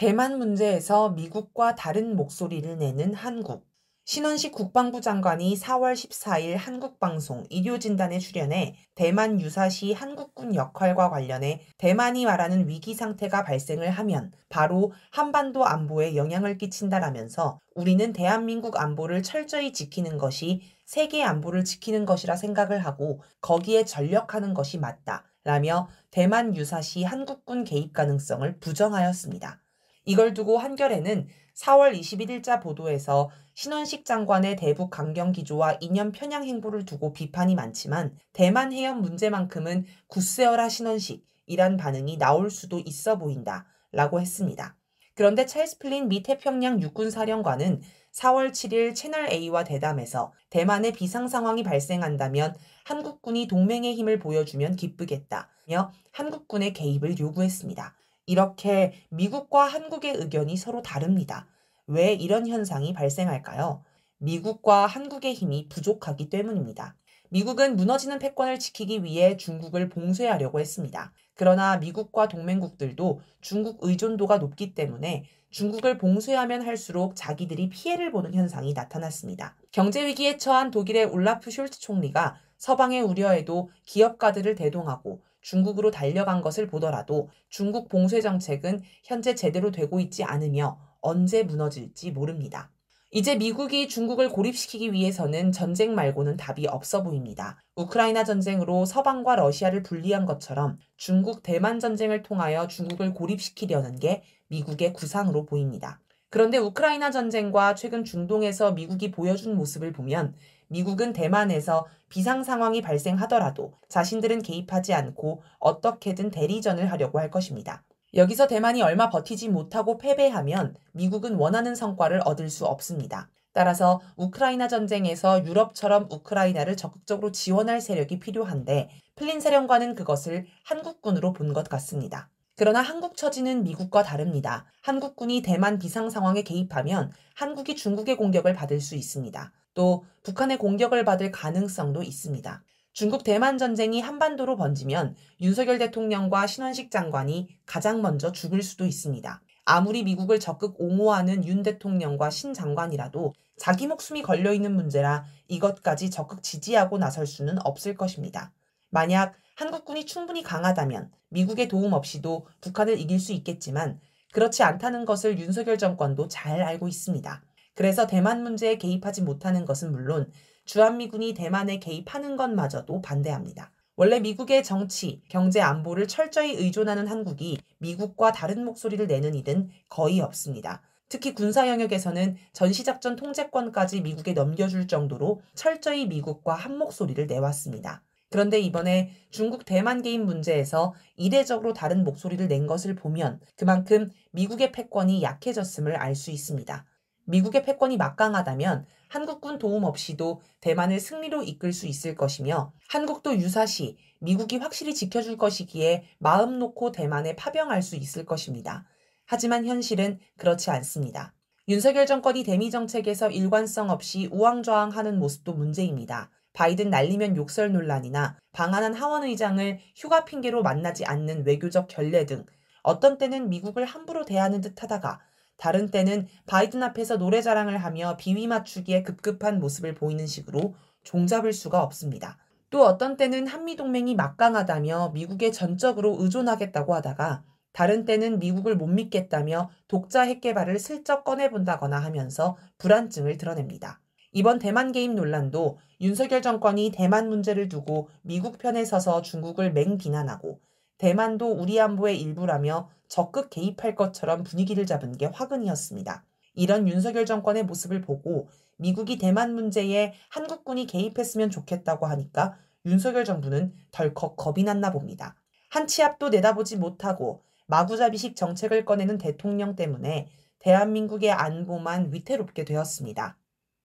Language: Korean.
대만 문제에서 미국과 다른 목소리를 내는 한국. 신원식 국방부 장관이 4월 14일 한국방송 일요진단에 출연해 대만 유사시 한국군 역할과 관련해 대만이 말하는 위기 상태가 발생을 하면 바로 한반도 안보에 영향을 끼친다라면서 우리는 대한민국 안보를 철저히 지키는 것이 세계 안보를 지키는 것이라 생각을 하고 거기에 전력하는 것이 맞다. 라며 대만 유사시 한국군 개입 가능성을 부정하였습니다. 이걸 두고 한겨레는 4월 21일자 보도에서 신원식 장관의 대북 강경 기조와 이념 편향 행보를 두고 비판이 많지만 대만 해협 문제만큼은 굳세어라 신원식이란 반응이 나올 수도 있어 보인다 라고 했습니다. 그런데 찰스플린 미 태평양 육군 사령관은 4월 7일 채널A와 대담에서 대만에 비상 상황이 발생한다면 한국군이 동맹의 힘을 보여주면 기쁘겠다며 한국군의 개입을 요구했습니다. 이렇게 미국과 한국의 의견이 서로 다릅니다. 왜 이런 현상이 발생할까요? 미국과 한국의 힘이 부족하기 때문입니다. 미국은 무너지는 패권을 지키기 위해 중국을 봉쇄하려고 했습니다. 그러나 미국과 동맹국들도 중국 의존도가 높기 때문에 중국을 봉쇄하면 할수록 자기들이 피해를 보는 현상이 나타났습니다. 경제위기에 처한 독일의 올라프 슐트 총리가 서방의 우려에도 기업가들을 대동하고 중국으로 달려간 것을 보더라도 중국 봉쇄 정책은 현재 제대로 되고 있지 않으며 언제 무너질지 모릅니다. 이제 미국이 중국을 고립시키기 위해서는 전쟁 말고는 답이 없어 보입니다. 우크라이나 전쟁으로 서방과 러시아를 분리한 것처럼 중국 대만 전쟁을 통하여 중국을 고립시키려는 게 미국의 구상으로 보입니다. 그런데 우크라이나 전쟁과 최근 중동에서 미국이 보여준 모습을 보면 미국은 대만에서 비상 상황이 발생하더라도 자신들은 개입하지 않고 어떻게든 대리전을 하려고 할 것입니다. 여기서 대만이 얼마 버티지 못하고 패배하면 미국은 원하는 성과를 얻을 수 없습니다. 따라서 우크라이나 전쟁에서 유럽처럼 우크라이나를 적극적으로 지원할 세력이 필요한데 플린 세령관은 그것을 한국군으로 본 것 같습니다. 그러나 한국 처지는 미국과 다릅니다. 한국군이 대만 비상 상황에 개입하면 한국이 중국의 공격을 받을 수 있습니다. 또 북한의 공격을 받을 가능성도 있습니다. 중국 대만 전쟁이 한반도로 번지면 윤석열 대통령과 신원식 장관이 가장 먼저 죽을 수도 있습니다. 아무리 미국을 적극 옹호하는 윤 대통령과 신 장관이라도 자기 목숨이 걸려있는 문제라 이것까지 적극 지지하고 나설 수는 없을 것입니다. 만약 한국군이 충분히 강하다면 미국의 도움 없이도 북한을 이길 수 있겠지만 그렇지 않다는 것을 윤석열 정권도 잘 알고 있습니다. 그래서 대만 문제에 개입하지 못하는 것은 물론 주한미군이 대만에 개입하는 것마저도 반대합니다. 원래 미국의 정치, 경제 안보를 철저히 의존하는 한국이 미국과 다른 목소리를 내는 일은 거의 없습니다. 특히 군사 영역에서는 전시작전 통제권까지 미국에 넘겨줄 정도로 철저히 미국과 한 목소리를 내왔습니다. 그런데 이번에 중국 대만 개입 문제에서 이례적으로 다른 목소리를 낸 것을 보면 그만큼 미국의 패권이 약해졌음을 알 수 있습니다. 미국의 패권이 막강하다면 한국군 도움 없이도 대만을 승리로 이끌 수 있을 것이며 한국도 유사시 미국이 확실히 지켜줄 것이기에 마음 놓고 대만에 파병할 수 있을 것입니다. 하지만 현실은 그렇지 않습니다. 윤석열 정권이 대미 정책에서 일관성 없이 우왕좌왕하는 모습도 문제입니다. 바이든 날리면 욕설 논란이나 방한한 하원 의장을 휴가 핑계로 만나지 않는 외교적 결례 등 어떤 때는 미국을 함부로 대하는 듯 하다가 다른 때는 바이든 앞에서 노래 자랑을 하며 비위 맞추기에 급급한 모습을 보이는 식으로 종잡을 수가 없습니다. 또 어떤 때는 한미동맹이 막강하다며 미국에 전적으로 의존하겠다고 하다가 다른 때는 미국을 못 믿겠다며 독자 핵 개발을 슬쩍 꺼내본다거나 하면서 불안증을 드러냅니다. 이번 대만 게임 논란도 윤석열 정권이 대만 문제를 두고 미국 편에 서서 중국을 맹비난하고 대만도 우리 안보의 일부라며 적극 개입할 것처럼 분위기를 잡은 게 화근이었습니다. 이런 윤석열 정권의 모습을 보고 미국이 대만 문제에 한국군이 개입했으면 좋겠다고 하니까 윤석열 정부는 덜컥 겁이 났나 봅니다. 한치 앞도 내다보지 못하고 마구잡이식 정책을 꺼내는 대통령 때문에 대한민국의 안보만 위태롭게 되었습니다.